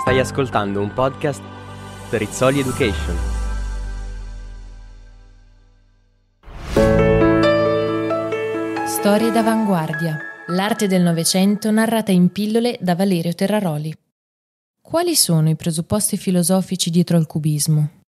Stai ascoltando un podcast Rizzoli Education. Storie d'avanguardia. L'arte del Novecento narrata in pillole da Valerio Terraroli. Quali sono i presupposti filosofici dietro al cubismo?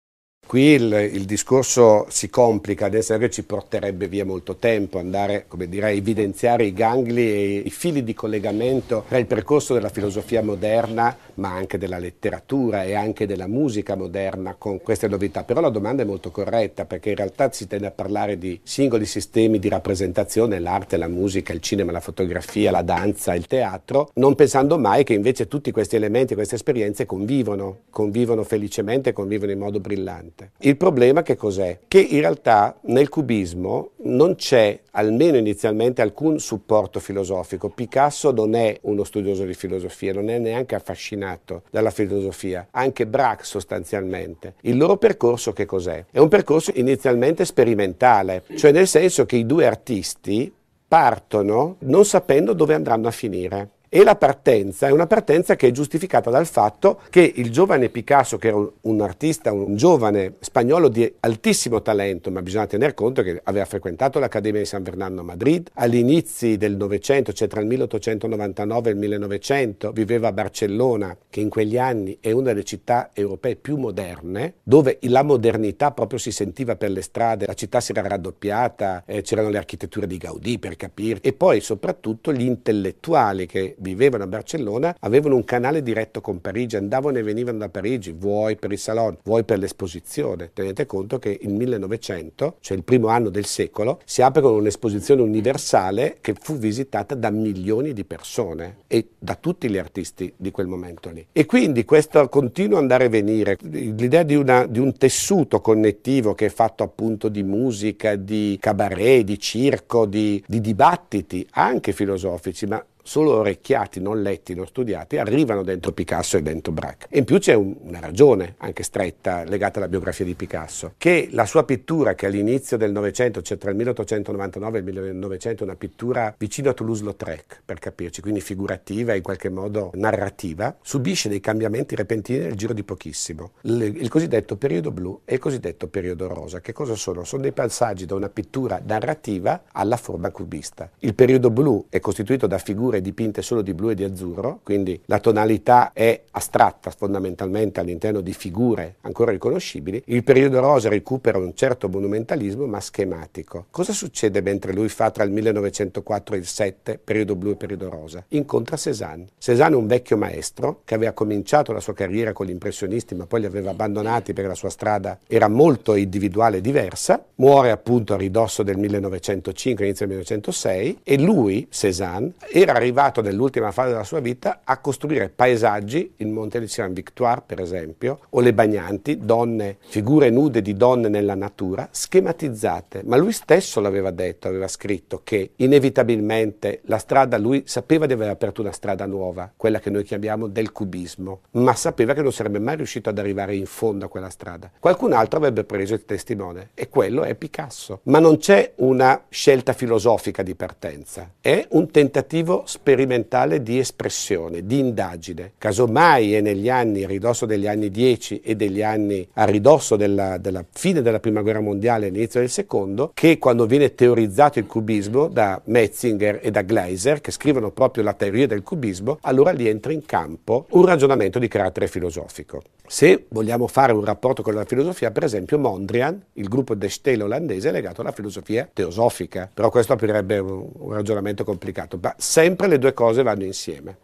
Qui il, il, discorso si complica, ad essere ci porterebbe via molto tempo, andare dire, a evidenziare i gangli e i fili di collegamento tra il percorso della filosofia moderna, ma anche della letteratura e anche della musica moderna con queste novità. Però la domanda è molto corretta, perché in realtà si tende a parlare di singoli sistemi di rappresentazione, l'arte, la musica, il cinema, la fotografia, la danza, il teatro, non pensando mai che invece tutti questi elementi, queste esperienze convivono, convivono felicemente, convivono in modo brillante forte. Il problema che cos'è? Che in realtà nel cubismo non c'è, almeno inizialmente, alcun supporto filosofico. Picasso non è uno studioso di filosofia, non è neanche affascinato dalla filosofia, anche Braque sostanzialmente. Il loro percorso che cos'è? È un percorso inizialmente sperimentale, cioè nel senso che i due artisti partono non sapendo dove andranno a finire. E la partenza è una partenza che è giustificata dal fatto che il giovane Picasso, che era un, un artista, un giovane spagnolo di altissimo talento, ma bisogna tener conto che aveva frequentato l'Accademia di San Fernando a Madrid, all'inizio del Novecento, cioè tra il 1899 e il 1900, viveva a Barcellona, che in quegli anni è una delle città europee più moderne, dove la modernità proprio si sentiva per le strade, la città si era raddoppiata, eh, c'erano le architetture di Gaudì per capire, e poi soprattutto gli intellettuali che vivevano a Barcellona avevano un canale diretto con Parigi, andavano e venivano da Parigi, vuoi per il salon, vuoi per l'esposizione. Tenete conto che il 1900, cioè il primo anno del secolo, si apre con un'esposizione universale che fu visitata da milioni di persone e da tutti gli artisti di quel momento lì. E quindi questo continuo andare e venire, l'idea di, una, di un tessuto connettivo che è fatto appunto di musica, di cabaret, di circo, di, di dibattiti anche filosofici, ma solo orecchiati, non letti, non studiati, arrivano dentro Picasso e dentro Braque. E in più c'è una ragione, anche stretta, legata alla biografia di Picasso, che la sua pittura, che all'inizio del Novecento, cioè tra il 1899 e il 1900, è una pittura vicino a Toulouse-Lautrec, per capirci, quindi figurativa e in qualche modo narrativa, subisce dei cambiamenti repentini nel giro di pochissimo. il, il cosiddetto periodo blu e il cosiddetto periodo rosa. Che cosa sono? Sono dei passaggi da una pittura narrativa alla forma cubista. Il periodo blu è costituito da figure dipinte solo di blu e di azzurro, quindi la tonalità è astratta fondamentalmente all'interno di figure ancora riconoscibili. Il periodo rosa recupera un certo monumentalismo ma schematico. Cosa succede mentre lui fa tra il 1904 e il 7, periodo blu e periodo rosa? Incontra Cézanne. Cézanne è un vecchio maestro che aveva cominciato la sua carriera con gli impressionisti ma poi li aveva abbandonati perché la sua strada era molto individuale e diversa. Muore appunto a ridosso del 1905, inizio del 1906 e lui, Cézanne, era arrivato nell'ultima fase della sua vita a costruire paesaggi, il Monte di San Victoire per esempio, o le bagnanti, donne, figure nude di donne nella natura, schematizzate. Ma lui stesso l'aveva detto, aveva scritto che inevitabilmente la strada, lui sapeva di aver aperto una strada nuova, quella che noi chiamiamo del cubismo, ma sapeva che non sarebbe mai riuscito ad arrivare in fondo a quella strada. Qualcun altro avrebbe preso il testimone e quello è Picasso. Ma non c'è una scelta filosofica di partenza, è un tentativo sperimentale di espressione, di indagine. Casomai è negli anni, a ridosso degli anni 10 e degli anni a ridosso della, della fine della prima guerra mondiale e inizio del secondo, che quando viene teorizzato il cubismo da Metzinger e da Gleiser, che scrivono proprio la teoria del cubismo, allora lì entra in campo un ragionamento di carattere filosofico. Se vogliamo fare un rapporto con la filosofia, per esempio Mondrian, il gruppo De Stele olandese, è legato alla filosofia teosofica, però questo aprirebbe un, un ragionamento complicato, ma sempre sempre le due cose vanno insieme.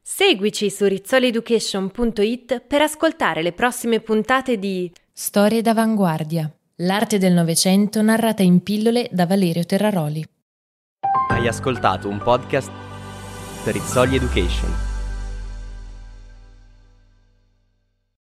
Seguici su rizzolieducation.it per ascoltare le prossime puntate di Storie d'avanguardia, l'arte del Novecento narrata in pillole da Valerio Terraroli. Hai ascoltato un podcast per Rizzoli Education.